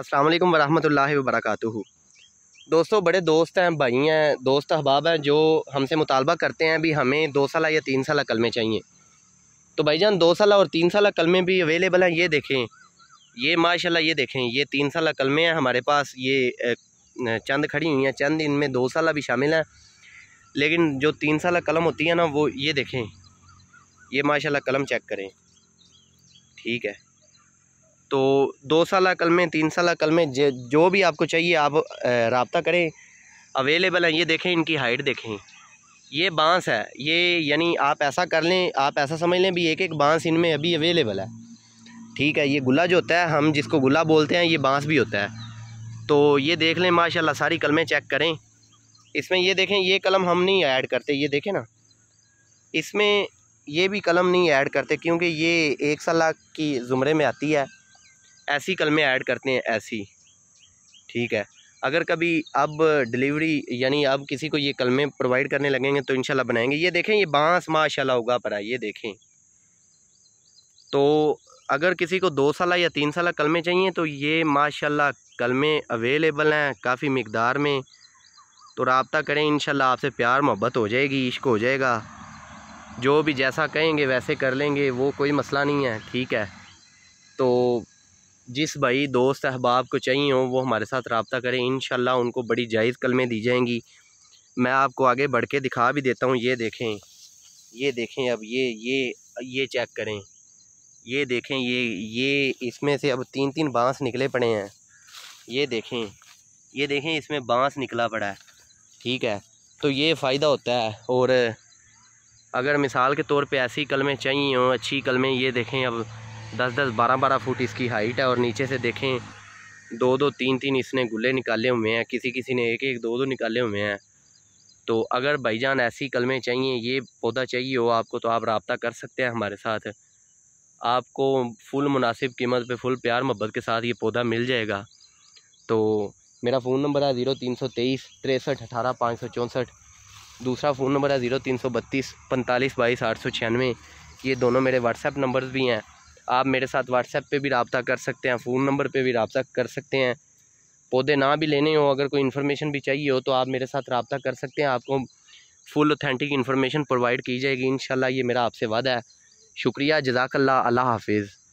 असलम ला वरक दोस्तों बड़े दोस्त हैं भाई हैं दोस्त अहबाब हैं जो हमसे मुतालबा करते हैं भी हमें दो साल या तीन साल कलमे चाहिए तो भाई जान दो साल और तीन साल कलमे भी अवेलेबल हैं ये देखें ये माशाल्लाह ये देखें ये तीन साल कलमे हैं हमारे पास ये चंद खड़ी हुई हैं चंद इनमें दो साल भी शामिल हैं लेकिन जो तीन साल कलम होती है ना वो ये देखें ये माशाला कलम चेक करें ठीक है तो दो साल कल में तीन साल कल में जो भी आपको चाहिए आप रबता करें अवेलेबल हैं ये देखें इनकी हाइट देखें ये बांस है ये यानी आप ऐसा कर लें आप ऐसा समझ लें भी एक एक बांस इनमें अभी अवेलेबल है ठीक है ये गुला जो होता है हम जिसको गुला बोलते हैं ये बांस भी होता है तो ये देख लें माशाल्लाह सारी कलमें चेक करें इसमें ये देखें ये कलम हम नहीं ऐड करते ये देखें ना इसमें ये भी कलम नहीं ऐड करते क्योंकि ये एक साल की ज़ुमरे में आती है ऐसी कलमें ऐड करते हैं ऐसी ठीक है अगर कभी अब डिलीवरी यानी अब किसी को ये कलमें प्रोवाइड करने लगेंगे तो इंशाल्लाह बनाएंगे ये देखें ये बांस माशाल्लाह उगा पर ये देखें तो अगर किसी को दो साल या तीन साल कलमे चाहिए तो ये माशाल्लाह कलमे अवेलेबल हैं काफ़ी मकदार में तो रबता करें इनशाला आपसे प्यार मोहब्बत हो जाएगी इश्क हो जाएगा जो भी जैसा कहेंगे वैसे कर लेंगे वो कोई मसला नहीं है ठीक है तो जिस भाई दोस्त अहबाब को चाहिए हों वो हमारे साथ रबता करें इन उनको बड़ी जायज़ कलमें दी जाएंगी मैं आपको आगे बढ़ के दिखा भी देता हूँ ये देखें ये देखें अब ये ये ये चेक करें ये देखें ये ये इसमें से अब तीन तीन बांस निकले पड़े हैं ये देखें ये देखें इसमें बांस निकला पड़ा है ठीक है तो ये फ़ायदा होता है और अगर मिसाल के तौर पे ऐसी कलमें चाहिए हों अच्छी कलमें ये देखें अब दस दस बारह बारह फुट इसकी हाइट है और नीचे से देखें दो दो तीन तीन इसने गुले निकाले हुए हैं किसी किसी ने एक एक दो दो निकाले हुए हैं तो अगर भाईजान ऐसी कलमें चाहिए ये पौधा चाहिए हो आपको तो आप रबता कर सकते हैं हमारे साथ आपको फुल मुनासिब कीमत पे फुल प्यार मोहब्बत के साथ ये पौधा मिल जाएगा तो मेरा फ़ोन नंबर है ज़ीरो तीन सौ तेईस तिरसठ अठारह पाँच सौ चौंसठ दूसरा फ़ोन नंबर है ज़ीरो तीन सौ बत्तीस पैंतालीस बाईस आठ सौ छियानवे ये दोनों मेरे व्हाट्सएप नंबर भी हैं आप मेरे साथ व्हाट्सएप पे भी रबता कर सकते हैं फ़ोन नंबर पे भी रबता कर सकते हैं पौधे ना भी लेने हो अगर कोई इन्फॉर्मेशन भी चाहिए हो तो आप मेरे साथ रबता कर सकते हैं आपको फुल ऑथेंटिक इन्फॉर्मेशन प्रोवाइड की जाएगी इन ये मेरा आपसे वादा है शुक्रिया जजाकल्ला अल्लाह हाफिज़